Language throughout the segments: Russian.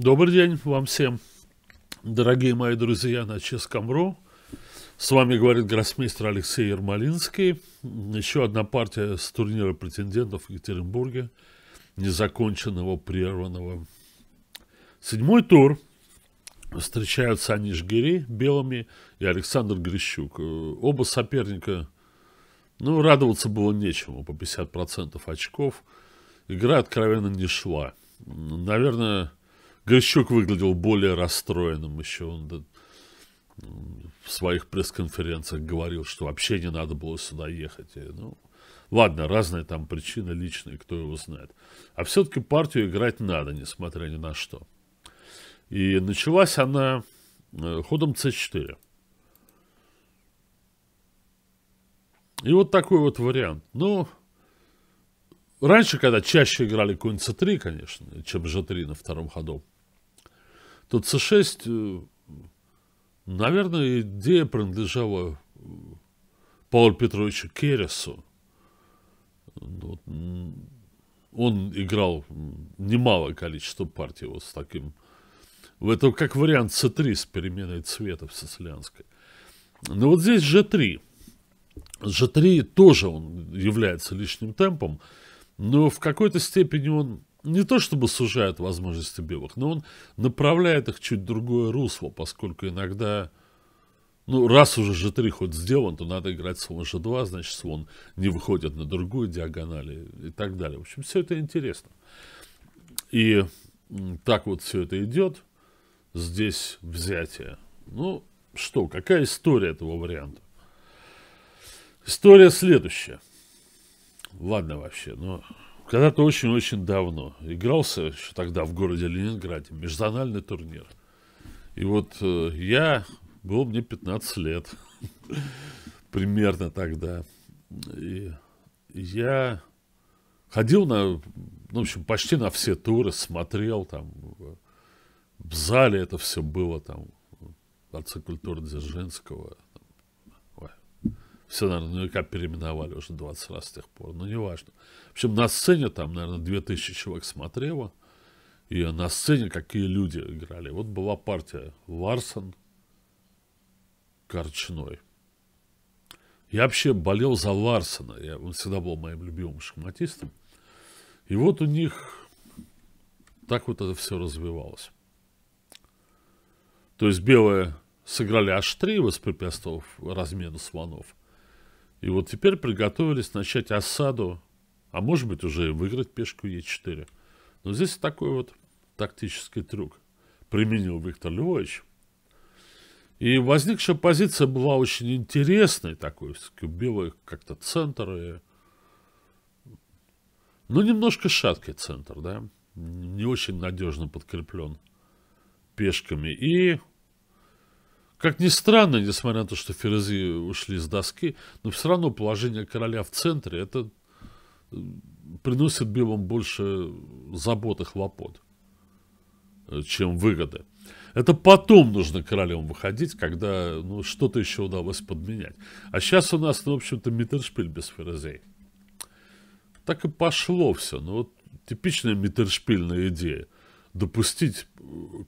Добрый день вам всем, дорогие мои друзья на Ческом РУ. С вами говорит гроссмейстер Алексей Ермолинский. Еще одна партия с турнира претендентов в Екатеринбурге, незаконченного, прерванного. Седьмой тур. Встречаются они Жгири, Белыми и Александр Грищук. Э, оба соперника, ну, радоваться было нечему, по 50% очков. Игра откровенно не шла. Наверное, Горщук выглядел более расстроенным еще. Он в своих пресс-конференциях говорил, что вообще не надо было сюда ехать. И, ну, ладно, разные там причины личные, кто его знает. А все-таки партию играть надо, несмотря ни на что. И началась она э, ходом c4. И вот такой вот вариант. Ну, раньше, когда чаще играли конь c3, конечно, чем g3 на втором ходу, то с 6 э, наверное, идея принадлежала э, Павлу Петровичу Кересу. Ну он играл немалое количество партий вот с таким... Это как вариант с 3 с переменой цвета в сицилианской. Но вот здесь G3. G3 тоже он является лишним темпом, но в какой-то степени он не то чтобы сужает возможности белых, но он направляет их чуть в другое русло, поскольку иногда, ну, раз уже G3 хоть сделан, то надо играть слон G2, значит, слон не выходит на другую диагональ и так далее. В общем, все это интересно. И так вот все это идет. Здесь взятие. Ну, что, какая история этого варианта? История следующая. Ладно вообще, но когда-то очень-очень давно игрался еще тогда в городе Ленинграде межзональный турнир. И вот э, я, был мне 15 лет, примерно тогда. И я ходил на, ну, в общем, почти на все туры, смотрел там, в зале это все было там, отца культуры Дзержинского, все, наверное, наверняка переименовали уже 20 раз с тех пор, но неважно. В общем, на сцене там, наверное, 2000 человек смотрело. И на сцене какие люди играли. Вот была партия Ларсон, Корчной. Я вообще болел за Ларсона. Я, он всегда был моим любимым шахматистом. И вот у них так вот это все развивалось. То есть белые сыграли аж три, воспрепятствовав размену слонов. И вот теперь приготовились начать осаду, а может быть уже и выиграть пешку Е4. Но здесь такой вот тактический трюк применил Виктор Львович. И возникшая позиция была очень интересной такой, белый как-то центр. И... Ну, немножко шаткий центр, да? Не очень надежно подкреплен пешками. И как ни странно, несмотря на то, что Ферези ушли с доски, но все равно положение короля в центре это э, приносит белым больше забот и хлопот, э, чем выгоды. Это потом нужно королем выходить, когда ну, что-то еще удалось подменять. А сейчас у нас, ну, в общем-то, Миттершпиль без Ферезей. Так и пошло все. Ну, вот типичная Миттершпильная идея – допустить,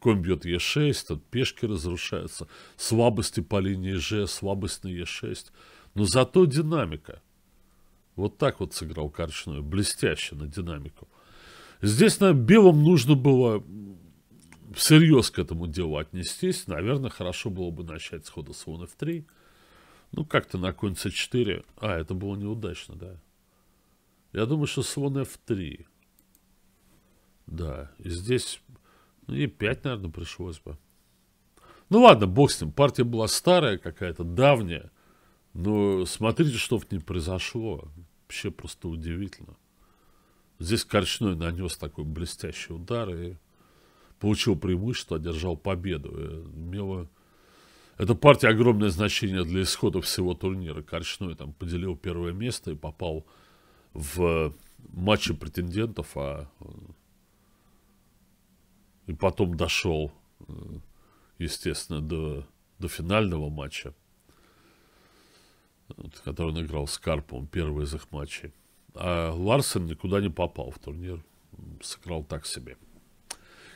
конь бьет Е6, тут пешки разрушаются, слабости по линии Ж, слабость на Е6, но зато динамика. Вот так вот сыграл Корчную, блестяще на динамику. Здесь на белом нужно было всерьез к этому делу отнестись. Наверное, хорошо было бы начать с хода слон f3. Ну, как-то на конь c4. А, это было неудачно, да. Я думаю, что слон f3. Да, и здесь ну, и 5, наверное, пришлось бы. Ну ладно, бог с ним. Партия была старая какая-то, давняя. Но смотрите, что в ней произошло. Вообще просто удивительно. Здесь Корчной нанес такой блестящий удар и получил преимущество, одержал победу. И э, имело... Эта партия огромное значение для исхода всего турнира. Корчной там поделил первое место и попал в э, матче претендентов, а и потом дошел, э, естественно, до, до финального матча, который он играл с Карпом первый из их матчей. А Ларсен никуда не попал в турнир, сыграл так себе.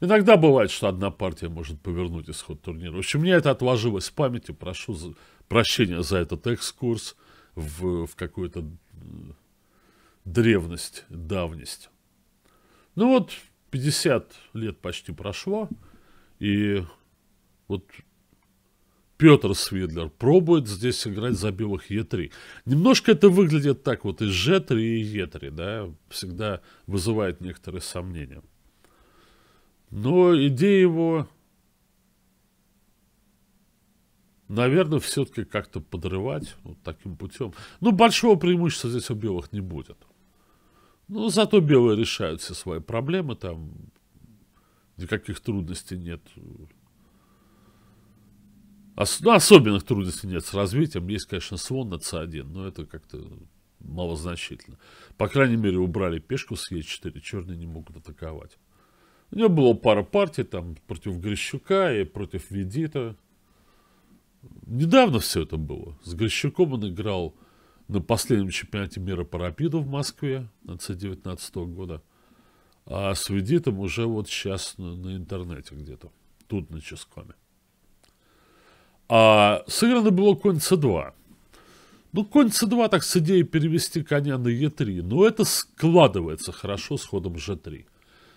Иногда бывает, что одна партия может повернуть исход турнира. В общем, мне это отложилось в памяти. Прошу за, прощения за этот экскурс в, в какую-то э, древность, давность. Ну вот, 50 лет почти прошло, и вот Петр Свидлер пробует здесь играть за белых Е3. Немножко это выглядит так вот, из Ж3 и Е3, да, всегда вызывает некоторые сомнения. Но идея его, наверное, все-таки как-то подрывать вот таким путем. Ну, большого преимущества здесь у белых не будет. Ну, зато белые решают все свои проблемы, там никаких трудностей нет. Ос ну, особенных трудностей нет с развитием. Есть, конечно, слон на c1, но это как-то малозначительно. По крайней мере, убрали пешку с e4, черные не могут атаковать. У него было пара партий там против Грищука и против Ведита. Недавно все это было. С Грищуком он играл на последнем чемпионате мира по рапиду в Москве 2019 года. А с видитом уже вот сейчас на, на интернете где-то. Тут на Ческоме. А сыграно было конь c2. Ну, конь c2 так с идеей перевести коня на e3. Но это складывается хорошо с ходом g3.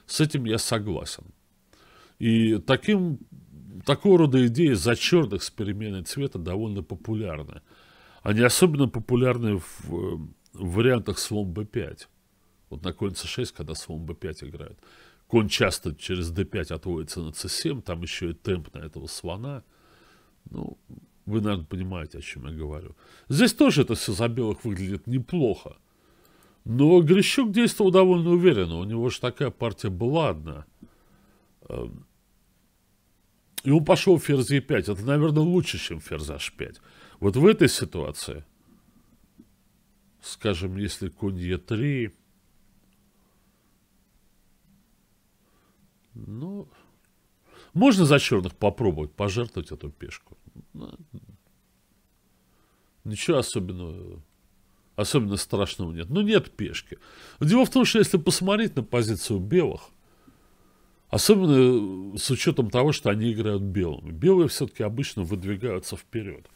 С этим я согласен. И таким, такого рода идеи за черных с переменой цвета довольно популярны. Они особенно популярны в, э, в вариантах слон b5. Вот на конь c6, когда слон b5 играет. Конь часто через d5 отводится на c7, там еще и темп на этого слона. Ну, вы, наверное, понимаете, о чем я говорю. Здесь тоже это все за белых выглядит неплохо. Но Грищук действовал довольно уверенно. У него же такая партия была одна. Эм, и он пошел ферзь e5. Это, наверное, лучше, чем ферзь h5. Вот в этой ситуации, скажем, если конь Е3, ну, можно за черных попробовать пожертвовать эту пешку. Ну, ничего особенного, особенно страшного нет. Но ну, нет пешки. Дело в том, что если посмотреть на позицию белых, особенно с учетом того, что они играют белыми, белые все-таки обычно выдвигаются вперед –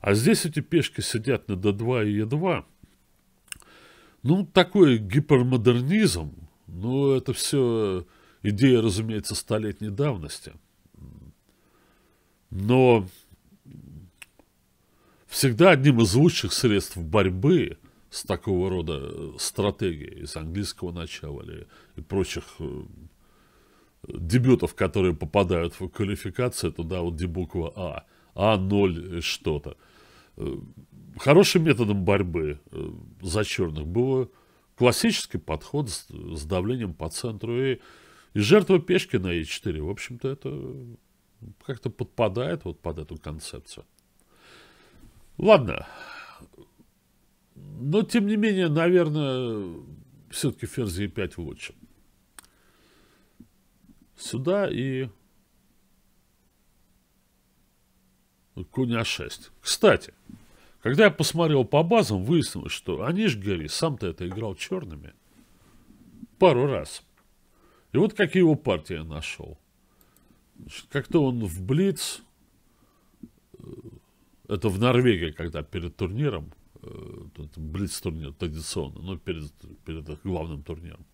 а здесь эти пешки сидят на d2 и e2. Ну, такой гипермодернизм, ну, это все идея, разумеется, столетней давности. Но всегда одним из лучших средств борьбы с такого рода э, стратегией, из английского начала или и прочих э, дебютов, которые попадают в квалификацию, туда вот дебуква А – а0 э, что-то. Э, хорошим методом борьбы э, за черных было классический подход с, с давлением по центру. И, и жертва пешки на Е4, в общем-то, это как-то подпадает вот под эту концепцию. Ладно. Но, тем не менее, наверное, все-таки ферзь Е5 лучше. Сюда и Куня 6. Кстати, когда я посмотрел по базам, выяснилось, что они Аниш Гэри сам-то это играл черными. Пару раз. И вот какие его партии я нашел. Как-то он в Блиц, э, это в Норвегии, когда перед турниром, э, Блиц-турнир традиционно, но перед, перед главным турниром,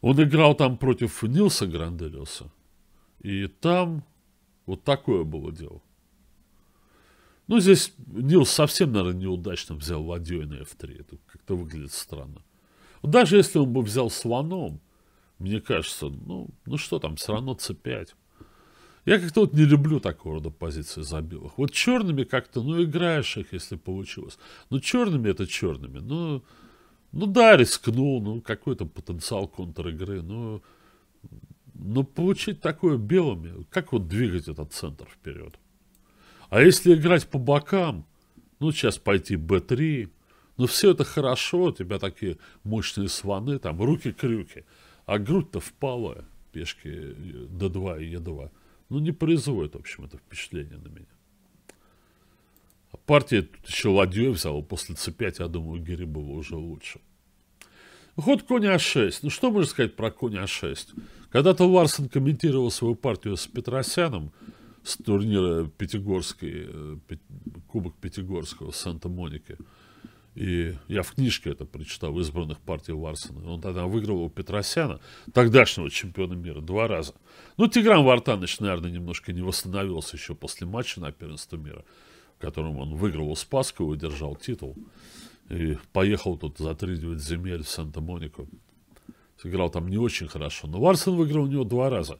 он играл там против Нилса Гранделеса, И там вот такое было дело. Ну, здесь Нил совсем, наверное, неудачно взял ладьей на f3. Это как-то выглядит странно. Даже если он бы взял слоном, мне кажется, ну, ну что там, все равно c5. Я как-то вот не люблю такого рода позиции за белых. Вот черными как-то, ну, играешь их, если получилось. но ну, черными это черными. Ну, ну да, рискнул, ну, какой-то потенциал контр-игры. Ну, но получить такое белыми, как вот двигать этот центр вперед? А если играть по бокам, ну, сейчас пойти b3, ну, все это хорошо, у тебя такие мощные сваны, там, руки-крюки, а грудь-то впалая, пешки d2 и e2. Ну, не производит, в общем, это впечатление на меня. А партия тут еще ладьей взяла, после c5, я думаю, Гири было уже лучше. Ход коня А6. Ну, что можно сказать про коня А6? Когда-то Ларсон комментировал свою партию с Петросяном, с турнира Пятигорской, э, Кубок Пятигорского Санта-Моники. И я в книжке это прочитал, в избранных партий Варсона. Он тогда выиграл у Петросяна, тогдашнего чемпиона мира, два раза. Ну, Тигран Вартаныч, наверное, немножко не восстановился еще после матча на первенство мира, в котором он выиграл у и удержал титул. И поехал тут за 39 земель в Санта-Монику. Сыграл там не очень хорошо. Но Варсон выиграл у него два раза.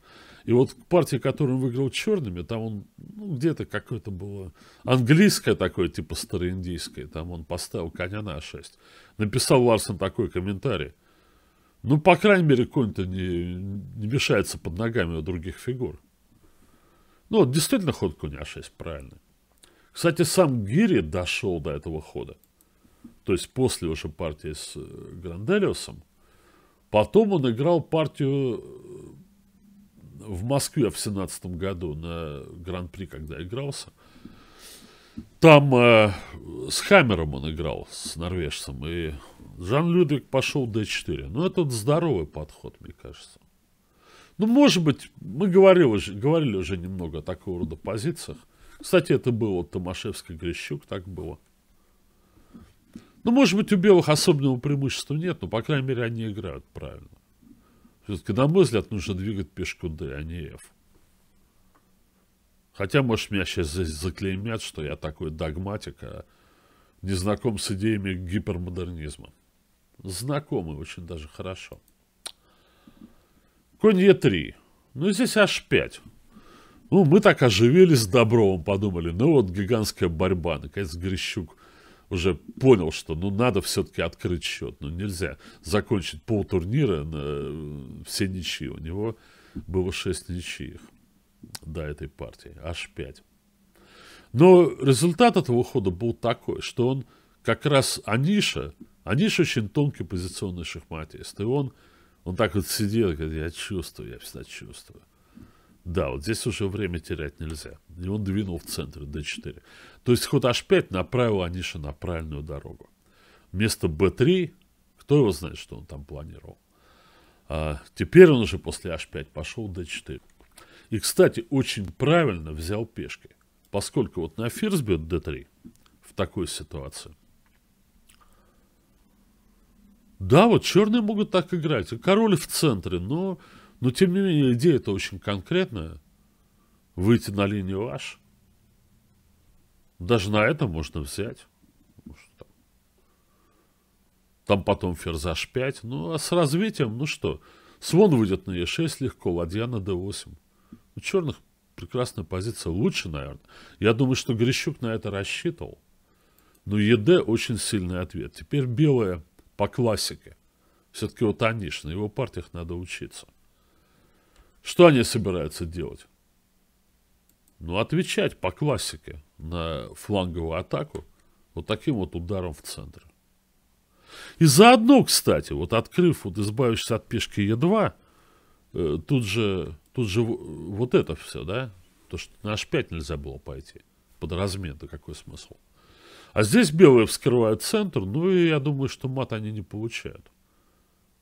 И вот партия, которую он выиграл черными, там он, ну, где-то какое-то было английское такое, типа староиндийское, там он поставил коня на 6. Написал Ларсон такой комментарий. Ну, по крайней мере, конь-то не, не мешается под ногами у других фигур. Ну, вот действительно ход коня 6, правильный. Кстати, сам Гири дошел до этого хода. То есть после уже партии с э, Гранделиусом. Потом он играл партию э, в Москве в семнадцатом году на Гран-при, когда игрался. Там э, с Хаммером он играл, с норвежцем, и Жан-Людвиг пошел D4. Ну, это вот здоровый подход, мне кажется. Ну, может быть, мы говорили уже, говорили уже немного о такого рода позициях. Кстати, это было Томашевский-Грещук, так было. Ну, может быть, у белых особенного преимущества нет, но, по крайней мере, они играют правильно. Все-таки, на мой взгляд, нужно двигать пешку D, а не F. Хотя, может, меня сейчас здесь заклеймят, что я такой догматик, а не знаком с идеями гипермодернизма. Знакомый, очень даже хорошо. Конь Е3. Ну, здесь H5. Ну, мы так оживились с Добровым, подумали, ну вот гигантская борьба. Наконец Грищук уже понял, что ну надо все-таки открыть счет. Ну нельзя закончить пол турнира на э, все ничьи. У него было 6 ничьих до этой партии, аж 5. Но результат этого хода был такой, что он как раз Аниша, Аниша очень тонкий позиционный шахматист, и он, он так вот сидел говорит, я чувствую, я всегда чувствую. Да, вот здесь уже время терять нельзя. И он двинул в центр d4. То есть ход h5 направил Аниша на правильную дорогу. Вместо b3, кто его знает, что он там планировал. А теперь он уже после h5 пошел d4. И, кстати, очень правильно взял пешки. Поскольку вот на ферзь бьет d3 в такой ситуации. Да, вот черные могут так играть. Король в центре, но но, тем не менее, идея это очень конкретная. Выйти на линию ваш. Даже на это можно взять. Там потом ферзаж 5. Ну, а с развитием, ну что, слон выйдет на е 6 легко, ладья на д 8 У черных прекрасная позиция. Лучше, наверное. Я думаю, что Грищук на это рассчитывал. Но ЕД очень сильный ответ. Теперь белое по классике. Все-таки вот Аниш, на его партиях надо учиться. Что они собираются делать? Ну, отвечать по классике на фланговую атаку вот таким вот ударом в центр. И заодно, кстати, вот открыв, вот избавившись от пешки Е2, э, тут же, тут же вот это все, да? То, что на H5 нельзя было пойти. Под размен-то какой смысл? А здесь белые вскрывают центр, ну и я думаю, что мат они не получают.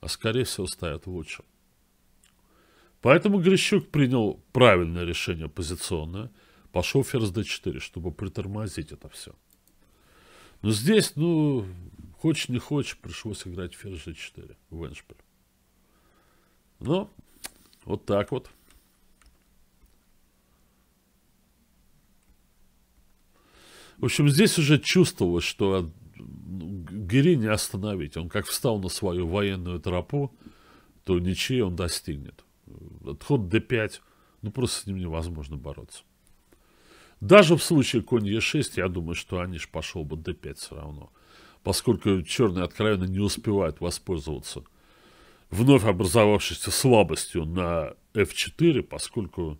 А скорее всего ставят лучше. Поэтому Грищук принял правильное решение позиционное. Пошел ферзь d4, чтобы притормозить это все. Но здесь, ну, хочешь не хочешь, пришлось играть ферзь d4 в эншпиль. Ну, вот так вот. В общем, здесь уже чувствовалось, что э, Гири не остановить. Он как встал на свою военную тропу, то ничьи он достигнет. Ход d5. Ну, просто с ним невозможно бороться. Даже в случае конь e6, я думаю, что Аниш пошел бы d5 все равно. Поскольку черные откровенно не успевают воспользоваться вновь образовавшейся слабостью на f4, поскольку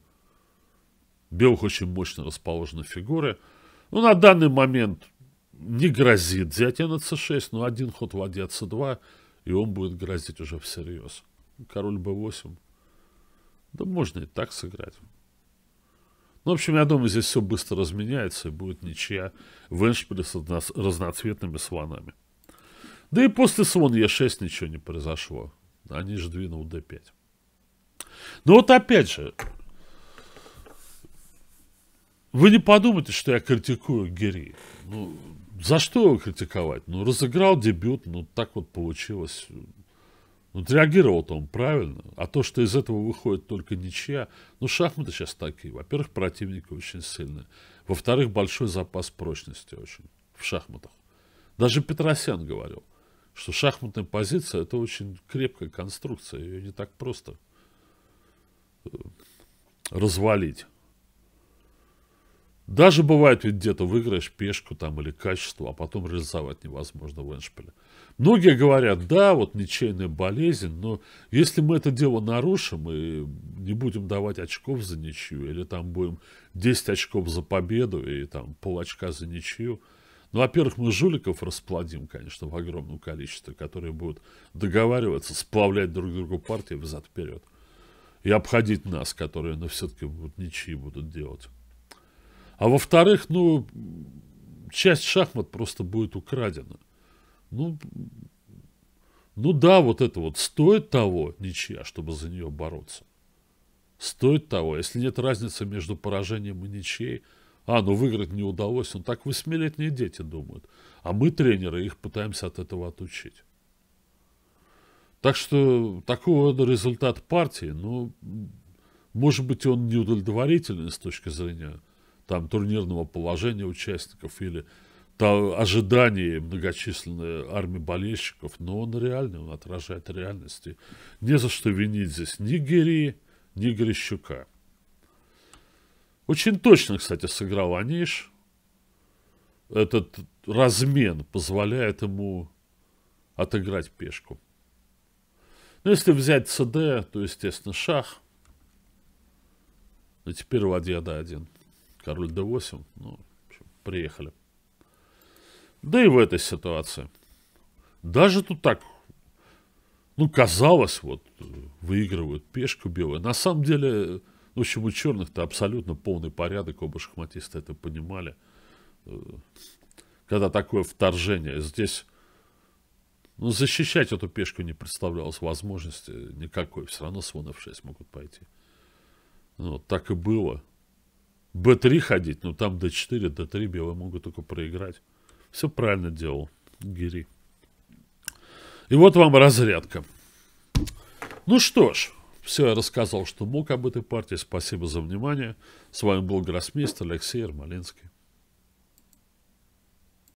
белых очень мощно расположены фигуры. Ну, на данный момент не грозит взять на c6, но один ход ладья c2, и он будет грозить уже всерьез. Король b8. Да можно и так сыграть. Ну, в общем, я думаю, здесь все быстро разменяется и будет ничья в эндшпиле с разноцветными слонами. Да и после слон Е6 ничего не произошло. Они же двинул d5. Но вот опять же, вы не подумайте, что я критикую Гери. Ну, за что его критиковать? Ну, разыграл дебют, ну, так вот получилось. Ну, отреагировал-то он правильно. А то, что из этого выходит только ничья, ну, шахматы сейчас такие. Во-первых, противники очень сильные. Во-вторых, большой запас прочности очень в шахматах. Даже Петросян говорил, что шахматная позиция – это очень крепкая конструкция. Ее не так просто э, развалить. Даже бывает ведь где-то выиграешь пешку там или качество, а потом реализовать невозможно в эншпиле. Многие говорят, да, вот ничейная болезнь, но если мы это дело нарушим и не будем давать очков за ничью, или там будем 10 очков за победу и там полочка за ничью, ну, во-первых, мы жуликов расплодим, конечно, в огромном количестве, которые будут договариваться, сплавлять друг другу партии взад-вперед и обходить нас, которые, ну, все-таки будут ничьи будут делать. А во-вторых, ну, часть шахмат просто будет украдена. Ну, ну да, вот это вот стоит того ничья, чтобы за нее бороться. Стоит того. Если нет разницы между поражением и ничьей, а, ну выиграть не удалось, ну так восьмилетние дети думают. А мы, тренеры, их пытаемся от этого отучить. Так что такого рода результат партии, ну, может быть, он неудовлетворительный с точки зрения там, турнирного положения участников или то, ожидания многочисленной армии болельщиков, но он реальный, он отражает реальность. не за что винить здесь ни Гири, ни Грищука. Очень точно, кстати, сыграл Аниш. Этот размен позволяет ему отыграть пешку. Но ну, если взять СД, то, естественно, шах. И теперь ладья d1 король d8, ну, приехали. Да и в этой ситуации. Даже тут так, ну, казалось, вот, выигрывают пешку белая. На самом деле, в общем, у черных-то абсолютно полный порядок, оба шахматиста это понимали. Когда такое вторжение, здесь, ну, защищать эту пешку не представлялось возможности никакой. Все равно слон f6 могут пойти. Ну, так и было. Б3 ходить, но ну, там Д4, Д3 белые могут только проиграть. Все правильно делал Гири. И вот вам разрядка. Ну что ж, все я рассказал, что мог об этой партии. Спасибо за внимание. С вами был гроссмейстер Алексей Ермолинский.